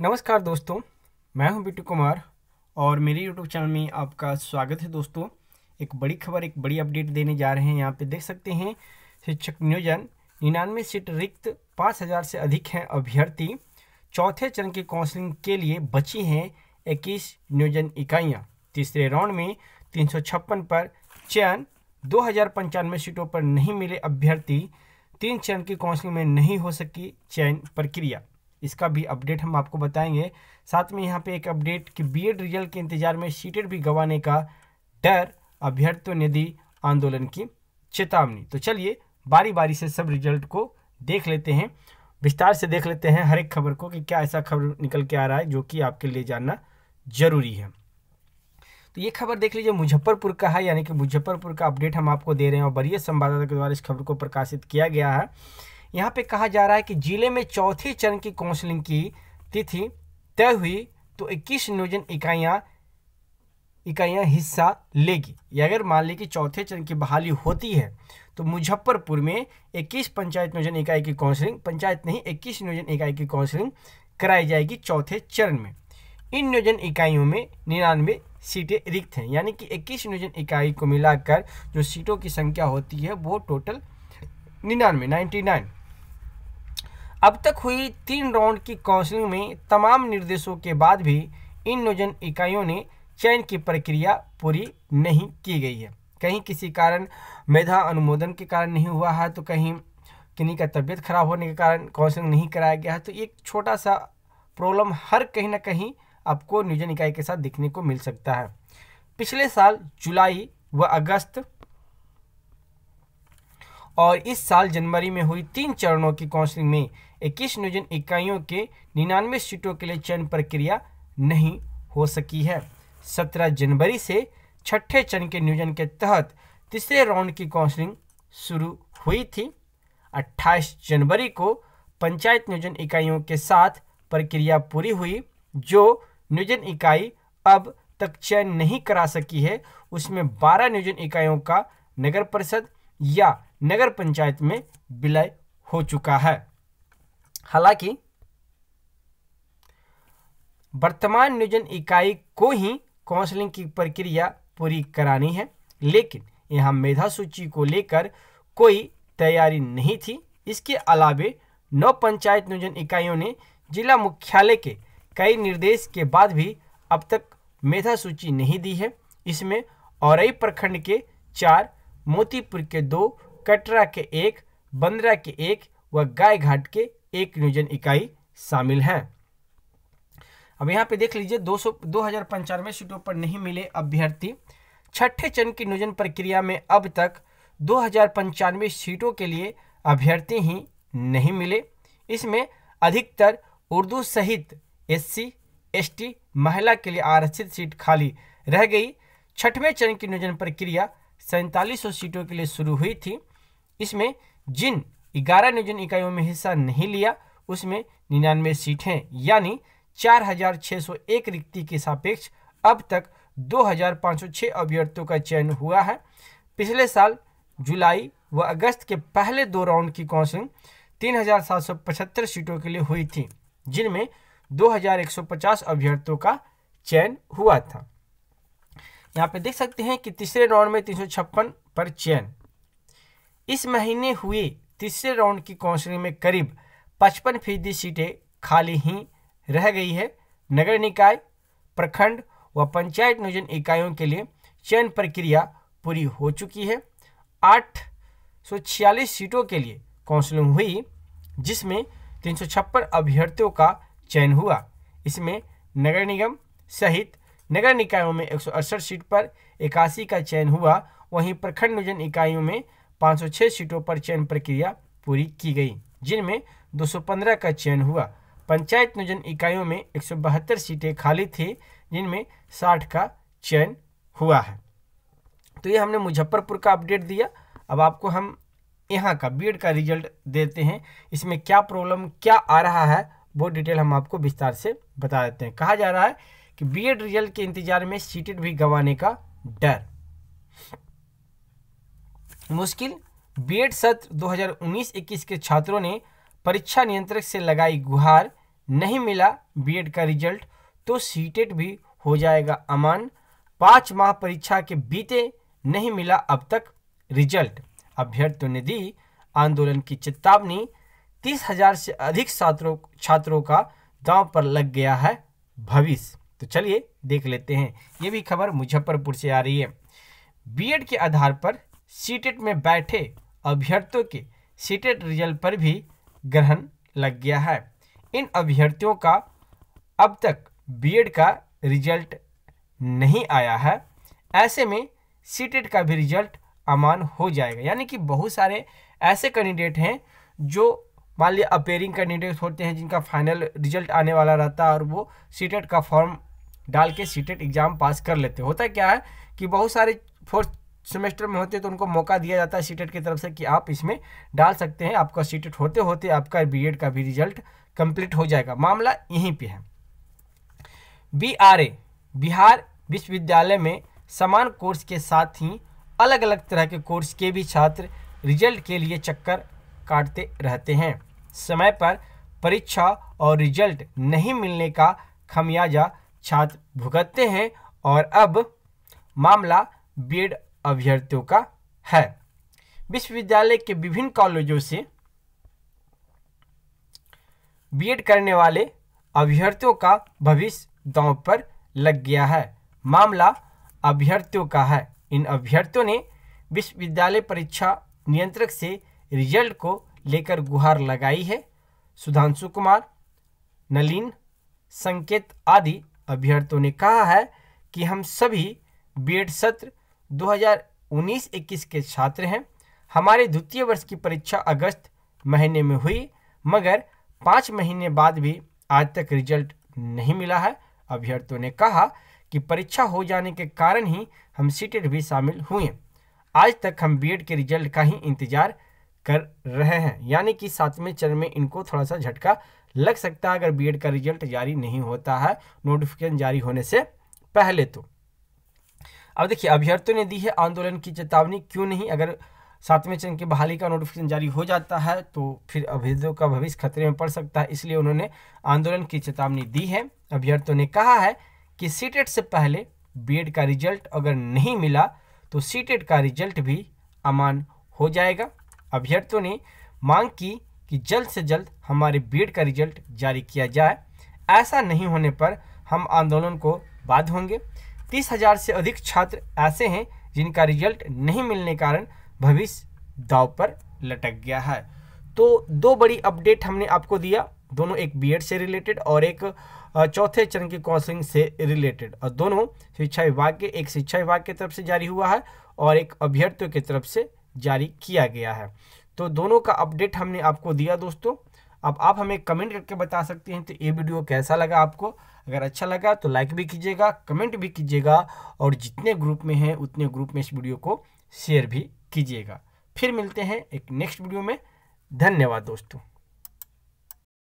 नमस्कार दोस्तों मैं हूं बिट्टू कुमार और मेरे यूट्यूब चैनल में आपका स्वागत है दोस्तों एक बड़ी खबर एक बड़ी अपडेट देने जा रहे हैं यहाँ पे देख सकते हैं शिक्षक नियोजन निन्यानवे सीट रिक्त पाँच हज़ार से अधिक हैं अभ्यर्थी चौथे चरण की काउंसलिंग के लिए बची हैं इक्कीस नियोजन इकाइयाँ तीसरे राउंड में तीन पर चयन दो हज़ार सीटों पर नहीं मिले अभ्यर्थी तीन चरण की काउंसलिंग में नहीं हो सकी चयन प्रक्रिया इसका भी अपडेट हम आपको बताएंगे साथ में यहाँ पे एक अपडेट कि एड रिजल्ट के इंतजार में सीटेड भी गंवाने का डर अभ्यर्थियों ने दी आंदोलन की चेतावनी तो चलिए बारी बारी से सब रिजल्ट को देख लेते हैं विस्तार से देख लेते हैं हर एक खबर को कि क्या ऐसा खबर निकल के आ रहा है जो कि आपके लिए जानना जरूरी है तो ये खबर देख लीजिए मुजफ्फरपुर का है यानी कि मुजफ्फरपुर का अपडेट हम आपको दे रहे हैं और बरीय संवाददाता के द्वारा इस खबर को प्रकाशित किया गया है यहाँ पे कहा जा रहा है कि जिले में चौथे चरण की काउंसलिंग की तिथि तय हुई तो 21 नियोजन इकाइयाँ इकाइयाँ हिस्सा लेगी या अगर मान ली कि चौथे चरण की बहाली होती है तो मुजफ्फरपुर में 21 पंचायत नियोजन इकाई की काउंसलिंग पंचायत नहीं 21 नियोजन इकाई की काउंसलिंग कराई जाएगी चौथे चरण में इन नियोजन इकाइयों में निन्यानवे सीटें रिक्त हैं यानी कि 21 नियोजन इकाई को मिलाकर जो सीटों की संख्या होती है वो टोटल निन्यानवे नाइन्टी नाइन अब तक हुई तीन राउंड की काउंसलिंग में तमाम निर्देशों के बाद भी इन नियोजन इकाइयों ने चयन की प्रक्रिया पूरी नहीं की गई है कहीं किसी कारण मेधा अनुमोदन के कारण नहीं हुआ है तो कहीं किन्हीं का तबीयत खराब होने के कारण काउंसलिंग नहीं कराया गया है तो एक छोटा सा प्रॉब्लम हर कहीं ना कहीं आपको नियोजन इकाई के साथ दिखने को मिल सकता है पिछले साल जुलाई व अगस्त और इस साल जनवरी में हुई तीन चरणों की काउंसलिंग में इक्कीस नियोजन इकाइयों के निन्यानवे सीटों के लिए चयन प्रक्रिया नहीं हो सकी है सत्रह जनवरी से छठे चरण के नियोजन के तहत तीसरे राउंड की काउंसलिंग शुरू हुई थी 28 जनवरी को पंचायत नियोजन इकाइयों के साथ प्रक्रिया पूरी हुई जो नियोजन इकाई अब तक चयन नहीं करा सकी है उसमें 12 नियोजन इकाइयों का नगर परिषद या नगर पंचायत में विलय हो चुका है हालांकि वर्तमान नियोजन इकाई को ही काउंसलिंग की प्रक्रिया पूरी करानी है लेकिन यहां मेधा सूची को लेकर कोई तैयारी नहीं थी इसके अलावे नौ पंचायत नियोजन इकाइयों ने जिला मुख्यालय के कई निर्देश के बाद भी अब तक मेधा सूची नहीं दी है इसमें औरई प्रखंड के चार मोतीपुर के दो कटरा के एक बंदरा के एक व गायघाट के एक नियोजन इकाई शामिल है अब यहाँ पे देख लीजिए दो सौ दो सीटों पर नहीं मिले अभ्यर्थी छठे चरण की नियोजन प्रक्रिया में अब तक दो हजार सीटों के लिए अभ्यर्थी ही नहीं मिले इसमें अधिकतर उर्दू सहित एससी, एसटी, महिला के लिए आरक्षित सीट खाली रह गई छठवें चरण की नियोजन प्रक्रिया सैंतालीस सीटों के लिए शुरू हुई थी इसमें जिन ग्यारह नियोजन इकाइयों में हिस्सा नहीं लिया उसमें निन्यानवे सीटें यानी 4,601 रिक्ति के सापेक्ष अब तक 2,506 अभ्यर्थियों का चयन हुआ है पिछले साल जुलाई व अगस्त के पहले दो राउंड की काउंसलिंग 3,775 सीटों के लिए हुई थी जिनमें 2,150 अभ्यर्थियों का चयन हुआ था यहाँ पे देख सकते हैं कि तीसरे राउंड में तीन पर चयन इस महीने हुए तीसरे राउंड की काउंसलिंग में करीब पचपन फीसदी सीटें खाली ही रह गई है नगर निकाय प्रखंड व पंचायत नियोजन इकाइयों के लिए चयन प्रक्रिया पूरी हो चुकी है आठ सौ छियालीस सीटों के लिए काउंसलिंग हुई जिसमें तीन सौ छप्पन अभ्यर्थियों का चयन हुआ इसमें नगर निगम सहित नगर निकायों में एक सौ अड़सठ सीट पर इक्यासी का चयन हुआ वहीं प्रखंड नियोजन इकाइयों में 506 सीटों पर चयन प्रक्रिया पूरी की गई जिनमें 215 का चयन हुआ पंचायत नियोजन इकाइयों में एक सीटें खाली थी जिनमें 60 का चयन हुआ है तो ये हमने मुजफ्फरपुर का अपडेट दिया अब आपको हम यहाँ का बीएड का रिजल्ट देते हैं इसमें क्या प्रॉब्लम क्या आ रहा है वो डिटेल हम आपको विस्तार से बता देते हैं कहा जा रहा है कि बीएड रिजल्ट के इंतजार में सीटेड भी गंवाने का डर मुश्किल बीएड सत्र 2019-21 के छात्रों ने परीक्षा नियंत्रक से लगाई गुहार नहीं मिला बीएड का रिजल्ट तो सीटेट भी हो जाएगा अमान पाँच माह परीक्षा के बीते नहीं मिला अब तक रिजल्ट अभ्यर्थियों ने दी आंदोलन की चेतावनी तीस हजार से अधिक छात्रों छात्रों का दांव पर लग गया है भविष्य तो चलिए देख लेते हैं ये भी खबर मुजफ्फरपुर से आ रही है बीएड के आधार पर सीटेट में बैठे अभ्यर्थियों के सीटेट रिजल्ट पर भी ग्रहण लग गया है इन अभ्यर्थियों का अब तक बीएड का रिजल्ट नहीं आया है ऐसे में सीटेट e का भी रिजल्ट अमान हो जाएगा यानी कि बहुत सारे ऐसे कैंडिडेट हैं जो मान लिया अपेयरिंग कैंडिडेट होते हैं जिनका फाइनल रिजल्ट आने वाला रहता है और वो सीटेट e का फॉर्म डाल के सीटेट e एग्ज़ाम पास कर लेते होता क्या है कि बहुत सारे फोर्थ सेमेस्टर में होते तो उनको मौका दिया जाता है सीटेट की तरफ से कि आप इसमें डाल सकते हैं आपका सीटेट होते होते आपका बीएड का भी रिजल्ट कंप्लीट हो जाएगा मामला यहीं पे है बी बिहार विश्वविद्यालय में समान कोर्स के साथ ही अलग अलग तरह के कोर्स के भी छात्र रिजल्ट के लिए चक्कर काटते रहते हैं समय पर परीक्षा और रिजल्ट नहीं मिलने का खमियाजा छात्र भुगतते हैं और अब मामला बीएड अभ्यर्थियों का है विश्वविद्यालय के विभिन्न कॉलेजों से बीएड करने वाले अभ्यर्थियों का भविष्य दांव पर लग गया है मामला अभ्यर्थियों का है इन अभ्यर्थियों ने विश्वविद्यालय परीक्षा नियंत्रक से रिजल्ट को लेकर गुहार लगाई है सुधांशु कुमार नलिन संकेत आदि अभ्यर्थियों ने कहा है कि हम सभी बीएड सत्र 2019-21 के छात्र हैं हमारे द्वितीय वर्ष की परीक्षा अगस्त महीने में हुई मगर पाँच महीने बाद भी आज तक रिजल्ट नहीं मिला है अभ्यर्थियों ने कहा कि परीक्षा हो जाने के कारण ही हम सीटेट भी शामिल हुए आज तक हम बीएड के रिजल्ट का ही इंतजार कर रहे हैं यानी कि सातवें चरण में इनको थोड़ा सा झटका लग सकता है अगर बीएड का रिजल्ट जारी नहीं होता है नोटिफिकेशन जारी होने से पहले तो अब देखिए अभ्यर्थियों ने दी है आंदोलन की चेतावनी क्यों नहीं अगर सातवें चरण की बहाली का नोटिफिकेशन जारी हो जाता है तो फिर अभ्यर्थियों का भविष्य खतरे में पड़ सकता है इसलिए उन्होंने आंदोलन की चेतावनी दी है अभ्यर्थियों ने कहा है कि सीटेट e से पहले बी e का रिजल्ट अगर नहीं मिला तो सीटेट e का रिजल्ट भी अमान हो जाएगा अभ्यर्थियों ने मांग की कि जल्द से जल्द हमारे बी का रिजल्ट जारी किया जाए ऐसा नहीं होने पर हम आंदोलन को बाध होंगे तीस हजार से अधिक छात्र ऐसे हैं जिनका रिजल्ट नहीं मिलने कारण भविष्य दाव पर लटक गया है तो दो बड़ी अपडेट हमने आपको दिया दोनों एक बीएड से रिलेटेड और एक चौथे चरण की काउंसलिंग से रिलेटेड और दोनों शिक्षा विभाग के एक शिक्षा विभाग की तरफ से जारी हुआ है और एक अभ्यर्थियों की तरफ से जारी किया गया है तो दोनों का अपडेट हमने आपको दिया दोस्तों अब आप हमें कमेंट करके बता सकते हैं तो ये वीडियो कैसा लगा आपको अगर अच्छा लगा तो लाइक भी कीजिएगा कमेंट भी कीजिएगा और जितने ग्रुप में हैं उतने ग्रुप में इस वीडियो को शेयर भी कीजिएगा फिर मिलते हैं एक नेक्स्ट वीडियो में धन्यवाद दोस्तों